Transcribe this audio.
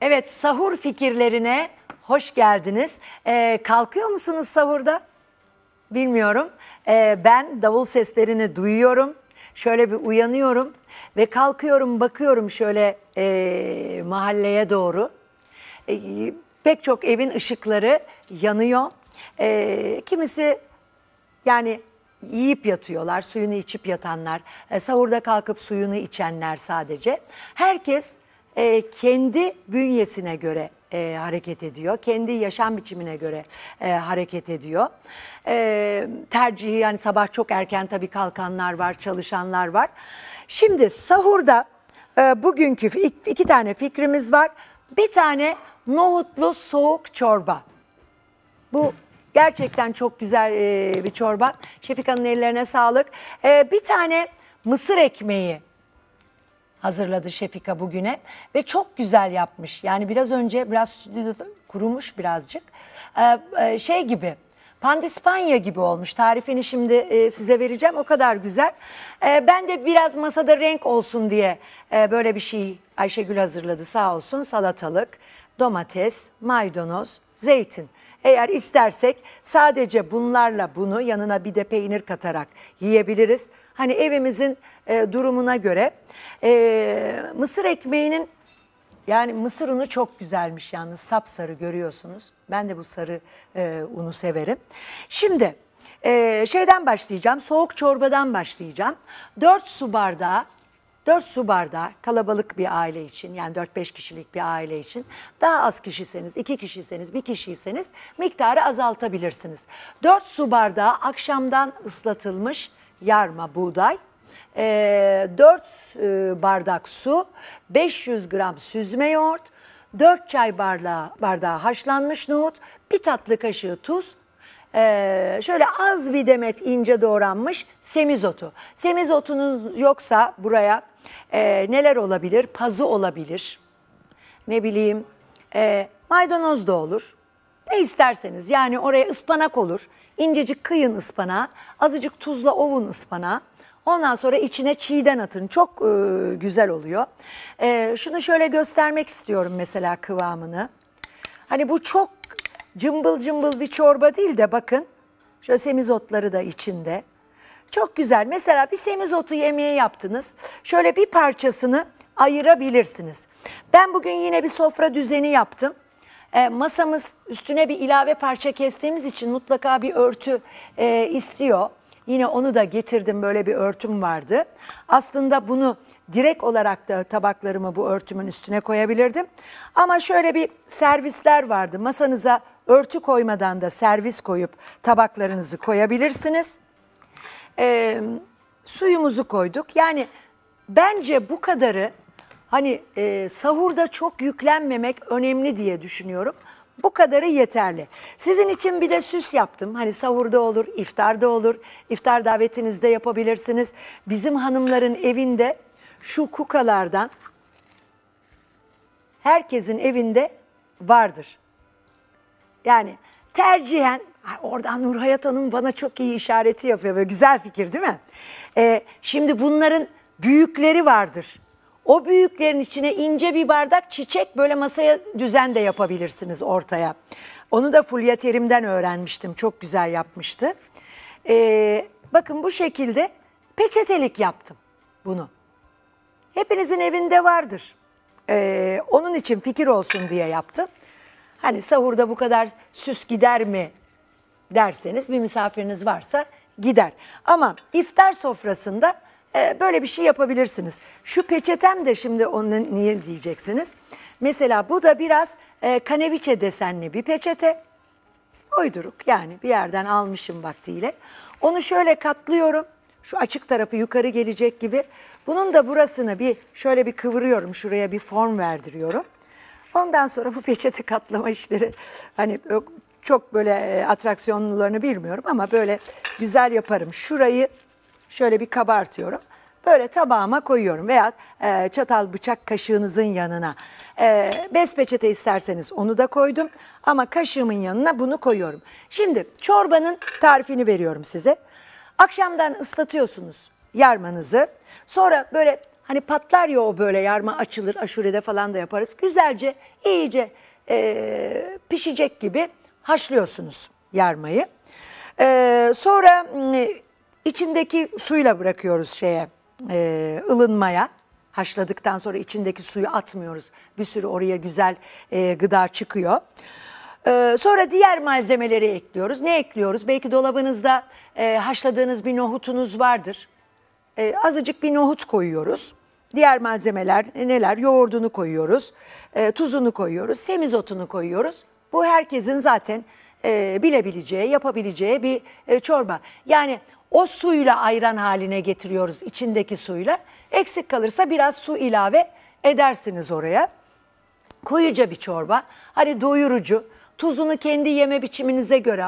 Evet sahur fikirlerine hoş geldiniz. Ee, kalkıyor musunuz sahurda? Bilmiyorum. Ee, ben davul seslerini duyuyorum. Şöyle bir uyanıyorum ve kalkıyorum bakıyorum şöyle e, mahalleye doğru. E, pek çok evin ışıkları yanıyor. E, kimisi yani yiyip yatıyorlar, suyunu içip yatanlar, e, sahurda kalkıp suyunu içenler sadece. Herkes e, kendi bünyesine göre e, hareket ediyor. Kendi yaşam biçimine göre e, hareket ediyor. E, tercihi yani sabah çok erken tabii kalkanlar var, çalışanlar var. Şimdi sahurda e, bugünkü iki tane fikrimiz var. Bir tane nohutlu soğuk çorba. Bu gerçekten çok güzel e, bir çorba. Şefika'nın ellerine sağlık. E, bir tane mısır ekmeği hazırladı Şefika bugüne ve çok güzel yapmış. Yani biraz önce biraz stüdyoda kurumuş birazcık. Ee, e, şey gibi Pandispanya gibi olmuş. Tarifini şimdi e, size vereceğim. O kadar güzel. E, ben de biraz masada renk olsun diye e, böyle bir şey Ayşegül hazırladı sağ olsun. Salatalık, domates, maydanoz, zeytin. Eğer istersek sadece bunlarla bunu yanına bir de peynir katarak yiyebiliriz. Hani evimizin e, durumuna göre. E, mısır ekmeğinin yani mısır unu çok güzelmiş yalnız sapsarı görüyorsunuz. Ben de bu sarı e, unu severim. Şimdi e, şeyden başlayacağım soğuk çorbadan başlayacağım. 4 su bardağı 4 su bardağı kalabalık bir aile için yani 4-5 kişilik bir aile için daha az kişiseniz, 2 kişiyseniz, 1 kişiyseniz miktarı azaltabilirsiniz. 4 su bardağı akşamdan ıslatılmış yarma buğday, 4 e, e, bardak su, 500 gram süzme yoğurt, 4 çay bardağı, haşlanmış nohut, bir tatlı kaşığı tuz, e, şöyle az bir demet ince doğranmış semizotu. Semizotunuz yoksa buraya neler olabilir? Pazı olabilir. Ne bileyim maydanoz da olur. Ne isterseniz yani oraya ıspanak olur incecik kıyın ıspanağı, azıcık tuzla ovun ıspanağı. Ondan sonra içine çiğden atın. Çok e, güzel oluyor. E, şunu şöyle göstermek istiyorum mesela kıvamını. Hani bu çok cımbıl cımbıl bir çorba değil de bakın. Şöyle semizotları da içinde. Çok güzel. Mesela bir semizotu yemeği yaptınız. Şöyle bir parçasını ayırabilirsiniz. Ben bugün yine bir sofra düzeni yaptım. E, masamız üstüne bir ilave parça kestiğimiz için mutlaka bir örtü e, istiyor. Yine onu da getirdim böyle bir örtüm vardı. Aslında bunu direkt olarak da tabaklarımı bu örtümün üstüne koyabilirdim. Ama şöyle bir servisler vardı. Masanıza örtü koymadan da servis koyup tabaklarınızı koyabilirsiniz. E, suyumuzu koyduk. Yani bence bu kadarı Hani e, sahurda çok yüklenmemek önemli diye düşünüyorum. Bu kadarı yeterli. Sizin için bir de süs yaptım. Hani sahurda olur, iftarda olur. İftar davetinizde yapabilirsiniz. Bizim hanımların evinde şu kukalardan herkesin evinde vardır. Yani tercihen oradan Nurhayat Hanım bana çok iyi işareti yapıyor. Böyle güzel fikir değil mi? Ee, şimdi bunların büyükleri vardır. O büyüklerin içine ince bir bardak çiçek böyle masaya düzen de yapabilirsiniz ortaya. Onu da Fulya Terim'den öğrenmiştim. Çok güzel yapmıştı. Ee, bakın bu şekilde peçetelik yaptım bunu. Hepinizin evinde vardır. Ee, onun için fikir olsun diye yaptım. Hani sahurda bu kadar süs gider mi derseniz bir misafiriniz varsa gider. Ama iftar sofrasında ee, böyle bir şey yapabilirsiniz. Şu peçetem de şimdi onun niye diyeceksiniz. Mesela bu da biraz e, kaneviçe desenli bir peçete. Oyduruk yani bir yerden almışım vaktiyle. Onu şöyle katlıyorum. Şu açık tarafı yukarı gelecek gibi. Bunun da burasını bir şöyle bir kıvırıyorum. Şuraya bir form verdiriyorum. Ondan sonra bu peçete katlama işleri hani çok böyle e, atraksiyonlularını bilmiyorum ama böyle güzel yaparım. Şurayı şöyle bir kabartıyorum böyle tabağıma koyuyorum veya e, çatal bıçak kaşığınızın yanına. E, bez peçete isterseniz onu da koydum ama kaşığımın yanına bunu koyuyorum. Şimdi çorbanın tarifini veriyorum size. Akşamdan ıslatıyorsunuz yarmanızı. Sonra böyle hani patlar ya o böyle yarma açılır aşurede falan da yaparız. Güzelce iyice e, pişecek gibi haşlıyorsunuz yarmayı. E, sonra e, içindeki suyla bırakıyoruz şeye e, ılınmaya haşladıktan sonra içindeki suyu atmıyoruz. Bir sürü oraya güzel e, gıda çıkıyor. E, sonra diğer malzemeleri ekliyoruz. Ne ekliyoruz? Belki dolabınızda e, haşladığınız bir nohutunuz vardır. E, azıcık bir nohut koyuyoruz. Diğer malzemeler neler? Yoğurdunu koyuyoruz, e, tuzunu koyuyoruz, semizotunu koyuyoruz. Bu herkesin zaten e, bilebileceği, yapabileceği bir e, çorba. Yani o suyla ayran haline getiriyoruz içindeki suyla. Eksik kalırsa biraz su ilave edersiniz oraya. Koyuca bir çorba. Hani doyurucu. Tuzunu kendi yeme biçiminize göre